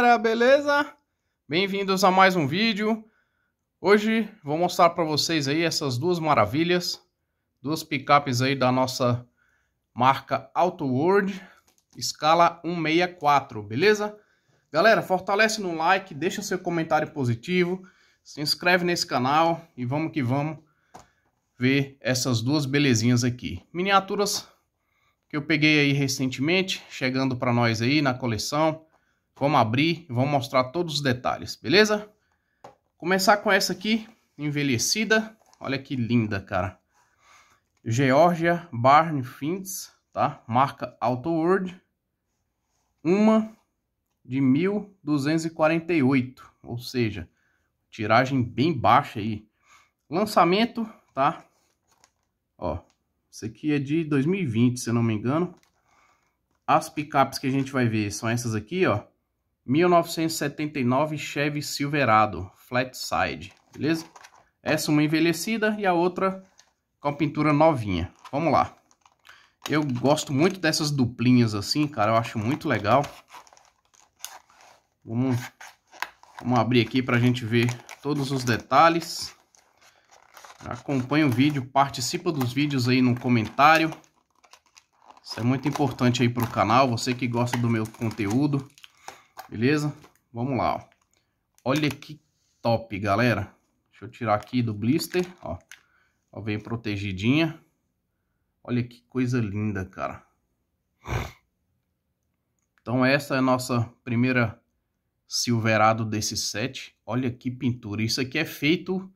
galera, beleza? Bem-vindos a mais um vídeo. Hoje vou mostrar para vocês aí essas duas maravilhas, duas picapes aí da nossa marca Auto World, escala 164, beleza? Galera, fortalece no like, deixa seu comentário positivo, se inscreve nesse canal e vamos que vamos ver essas duas belezinhas aqui. Miniaturas que eu peguei aí recentemente, chegando para nós aí na coleção. Vamos abrir e vamos mostrar todos os detalhes, beleza? Começar com essa aqui, envelhecida. Olha que linda, cara. Georgia Barn Fins, tá? Marca Auto World. Uma de 1248, ou seja, tiragem bem baixa aí. Lançamento, tá? Ó, isso aqui é de 2020, se eu não me engano. As picapes que a gente vai ver são essas aqui, ó. 1979 Chevy Silverado Flat Side, beleza? Essa uma envelhecida e a outra com pintura novinha. Vamos lá. Eu gosto muito dessas duplinhas assim, cara. Eu acho muito legal. Vamos, vamos abrir aqui para a gente ver todos os detalhes. Acompanhe o vídeo, participa dos vídeos aí no comentário. Isso é muito importante aí para o canal, você que gosta do meu conteúdo. Beleza? Vamos lá, ó. Olha que top, galera. Deixa eu tirar aqui do blister, ó. Ó, vem protegidinha. Olha que coisa linda, cara. Então essa é a nossa primeira Silverado desse set. Olha que pintura. Isso aqui é feito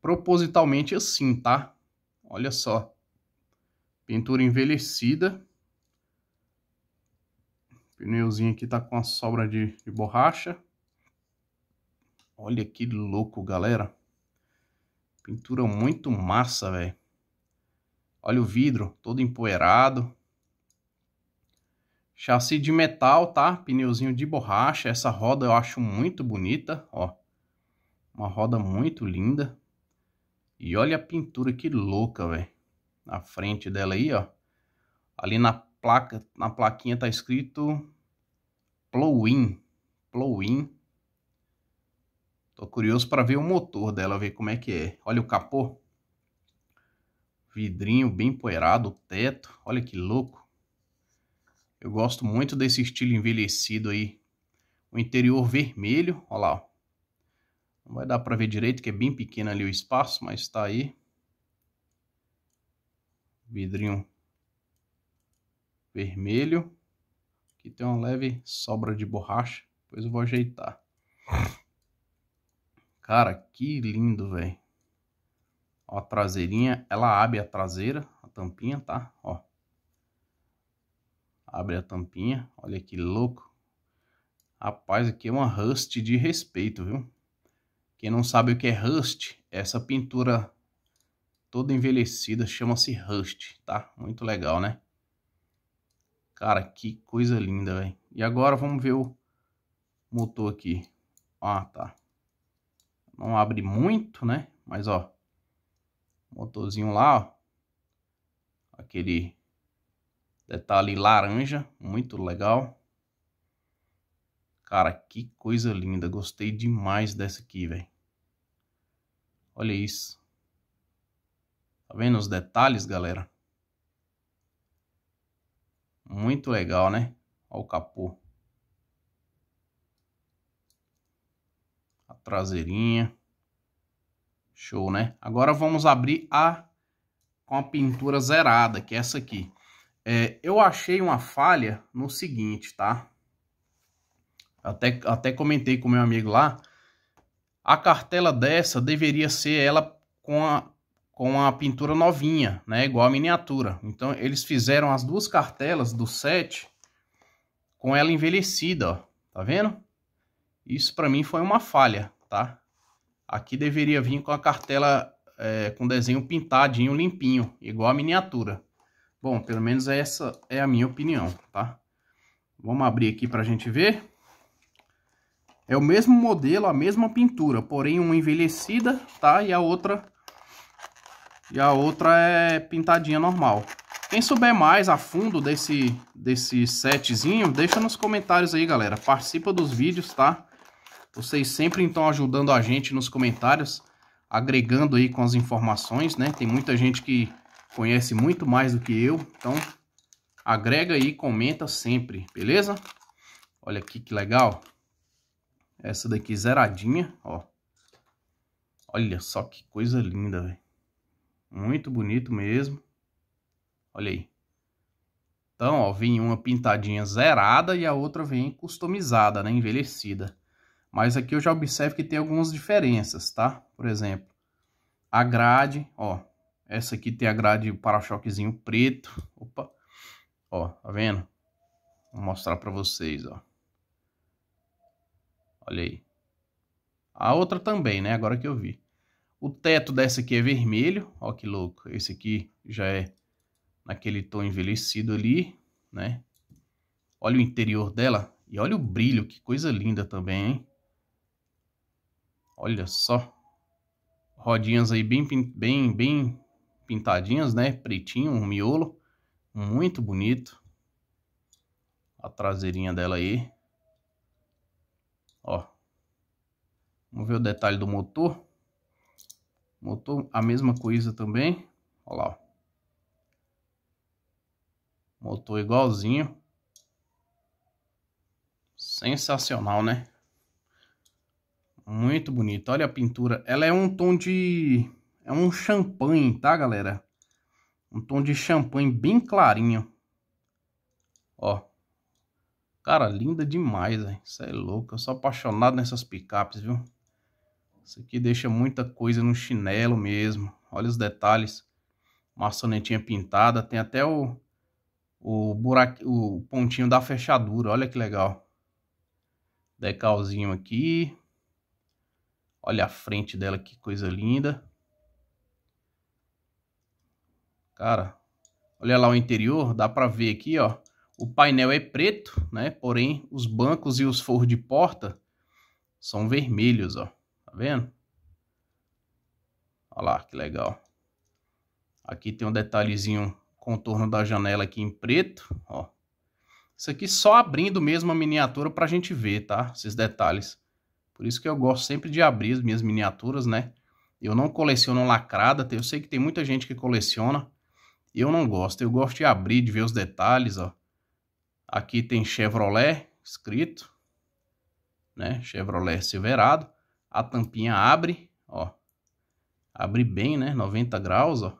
propositalmente assim, tá? Olha só. Pintura envelhecida pneuzinho aqui tá com a sobra de, de borracha. Olha que louco, galera. Pintura muito massa, velho. Olha o vidro todo empoeirado. Chassi de metal, tá? Pneuzinho de borracha. Essa roda eu acho muito bonita, ó. Uma roda muito linda. E olha a pintura que louca, velho. Na frente dela aí, ó. Ali na placa, na plaquinha tá escrito Plow-in. Plow-in. Tô curioso para ver o motor dela, ver como é que é. Olha o capô. Vidrinho bem poeirado, o teto. Olha que louco. Eu gosto muito desse estilo envelhecido aí. O interior vermelho, olha lá. Não vai dar para ver direito, que é bem pequeno ali o espaço, mas tá aí. Vidrinho vermelho. Aqui tem uma leve sobra de borracha, depois eu vou ajeitar. Cara, que lindo, velho. Ó, a traseirinha, ela abre a traseira, a tampinha, tá? Ó. Abre a tampinha, olha que louco. Rapaz, aqui é uma rust de respeito, viu? Quem não sabe o que é rust, é essa pintura toda envelhecida chama-se rust, tá? Muito legal, né? Cara, que coisa linda, velho. E agora vamos ver o motor aqui. Ah, tá. Não abre muito, né? Mas, ó. Motorzinho lá, ó. Aquele detalhe laranja. Muito legal. Cara, que coisa linda. Gostei demais dessa aqui, velho. Olha isso. Tá vendo os detalhes, galera? Muito legal, né? Olha o capô. A traseirinha. Show, né? Agora vamos abrir a com a pintura zerada, que é essa aqui. É, eu achei uma falha no seguinte, tá? Até, até comentei com meu amigo lá. A cartela dessa deveria ser ela com a, com a pintura novinha, né, igual a miniatura. Então eles fizeram as duas cartelas do set com ela envelhecida, ó. Tá vendo? Isso para mim foi uma falha, tá? Aqui deveria vir com a cartela é, com desenho pintadinho, limpinho, igual a miniatura. Bom, pelo menos essa é a minha opinião, tá? Vamos abrir aqui para a gente ver. É o mesmo modelo, a mesma pintura, porém uma envelhecida, tá? E a outra e a outra é pintadinha normal. Quem souber mais a fundo desse, desse setzinho, deixa nos comentários aí, galera. Participa dos vídeos, tá? Vocês sempre estão ajudando a gente nos comentários, agregando aí com as informações, né? Tem muita gente que conhece muito mais do que eu, então agrega aí, comenta sempre, beleza? Olha aqui que legal. Essa daqui zeradinha, ó. Olha só que coisa linda, velho. Muito bonito mesmo. Olha aí. Então, ó, vem uma pintadinha zerada e a outra vem customizada, né, envelhecida. Mas aqui eu já observo que tem algumas diferenças, tá? Por exemplo, a grade, ó, essa aqui tem a grade para-choquezinho preto. Opa. Ó, tá vendo? Vou mostrar para vocês, ó. Olha aí. A outra também, né? Agora que eu vi. O teto dessa aqui é vermelho, ó que louco. Esse aqui já é naquele tom envelhecido ali, né? Olha o interior dela e olha o brilho, que coisa linda também, hein? Olha só. Rodinhas aí bem, bem, bem pintadinhas, né? Pretinho, um miolo. Muito bonito. A traseirinha dela aí. Ó. Vamos ver o detalhe do motor. Motor, a mesma coisa também. Olha lá, Motor igualzinho. Sensacional, né? Muito bonito. Olha a pintura. Ela é um tom de... É um champanhe, tá, galera? Um tom de champanhe bem clarinho. Ó. Cara, linda demais, velho. Isso é louco. Eu sou apaixonado nessas picapes, viu? Isso aqui deixa muita coisa no chinelo mesmo. Olha os detalhes. Maçonetinha pintada. Tem até o, o, buraco, o pontinho da fechadura. Olha que legal. Decalzinho aqui. Olha a frente dela, que coisa linda. Cara, olha lá o interior. Dá pra ver aqui, ó. O painel é preto, né? Porém, os bancos e os forros de porta são vermelhos, ó vendo? Olha lá, que legal. Aqui tem um detalhezinho, contorno da janela aqui em preto, ó. Isso aqui só abrindo mesmo a miniatura pra gente ver, tá? Esses detalhes. Por isso que eu gosto sempre de abrir as minhas miniaturas, né? Eu não coleciono lacrada, eu sei que tem muita gente que coleciona. Eu não gosto, eu gosto de abrir, de ver os detalhes, ó. Aqui tem Chevrolet escrito, né? Chevrolet Silverado a tampinha abre, ó. Abre bem, né? 90 graus, ó.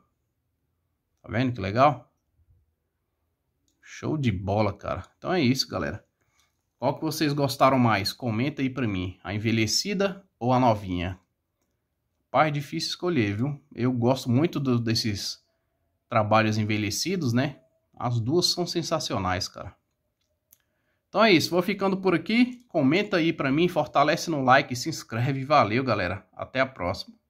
Tá vendo que legal? Show de bola, cara. Então é isso, galera. Qual que vocês gostaram mais? Comenta aí pra mim. A envelhecida ou a novinha? Pai, difícil escolher, viu? Eu gosto muito do, desses trabalhos envelhecidos, né? As duas são sensacionais, cara. Então é isso, vou ficando por aqui. Comenta aí para mim, fortalece no like, se inscreve. Valeu, galera. Até a próxima.